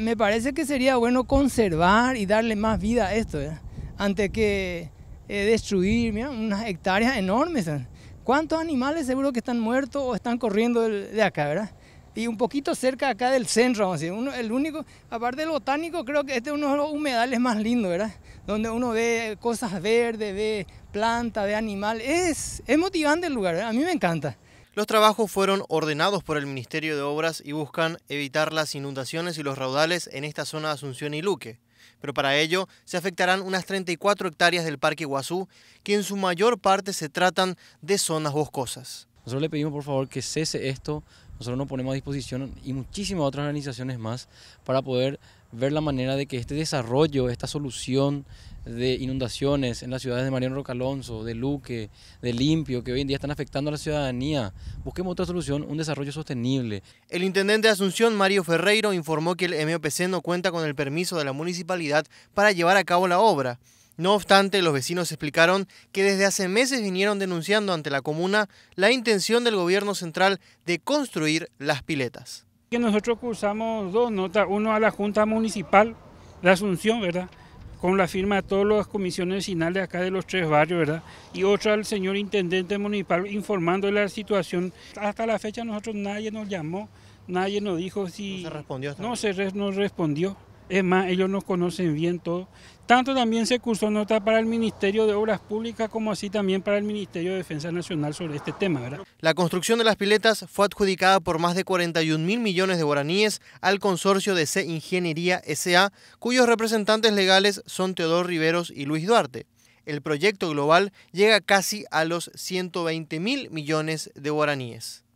Me parece que sería bueno conservar y darle más vida a esto, ¿eh? antes que eh, destruir mira, unas hectáreas enormes. ¿eh? ¿Cuántos animales seguro que están muertos o están corriendo de, acá, verdad? y un poquito cerca acá del centro, el único, aparte del botánico, creo que este es uno de los humedales más lindos, ¿verdad? Donde uno ve cosas verdes, ve plantas, ve animales. Es, es motivante el lugar, a mí me encanta. Los trabajos fueron ordenados por el Ministerio de Obras y buscan evitar las inundaciones y los raudales en esta zona de Asunción y Luque. Pero para ello se afectarán unas 34 hectáreas del Parque Guazú, que en su mayor parte se tratan de zonas boscosas. Nosotros le pedimos por favor que cese esto, nosotros nos ponemos a disposición y muchísimas otras organizaciones más para poder ver la manera de que este desarrollo, esta solución de inundaciones en las ciudades de Mariano Roca Alonso, de Luque, de Limpio, que hoy en día están afectando a la ciudadanía. Busquemos otra solución, un desarrollo sostenible. El intendente de Asunción, Mario Ferreiro, informó que el MOPC no cuenta con el permiso de la municipalidad para llevar a cabo la obra. No obstante, los vecinos explicaron que desde hace meses vinieron denunciando ante la comuna la intención del gobierno central de construir las piletas. Que nosotros cursamos dos notas, uno a la Junta Municipal de Asunción, ¿verdad? con la firma de todas las comisiones de acá de los tres barrios, ¿verdad? Y otra al señor intendente municipal informándole la situación. Hasta la fecha nosotros nadie nos llamó, nadie nos dijo si... No se respondió. No se nos respondió. Es más, ellos nos conocen bien todo. Tanto también se cursó nota para el Ministerio de Obras Públicas como así también para el Ministerio de Defensa Nacional sobre este tema. La construcción de las piletas fue adjudicada por más de 41 mil millones de guaraníes al consorcio de C Ingeniería SA, cuyos representantes legales son Teodoro Riveros y Luis Duarte. El proyecto global llega casi a los 120 mil millones de guaraníes.